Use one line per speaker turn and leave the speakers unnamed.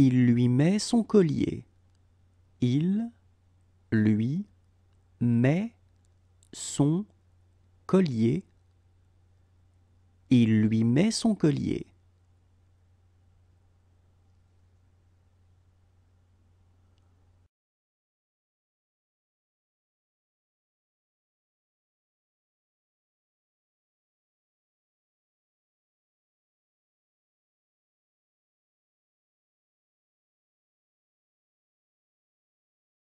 Il lui met son collier. Il lui met son collier. Il lui met son collier.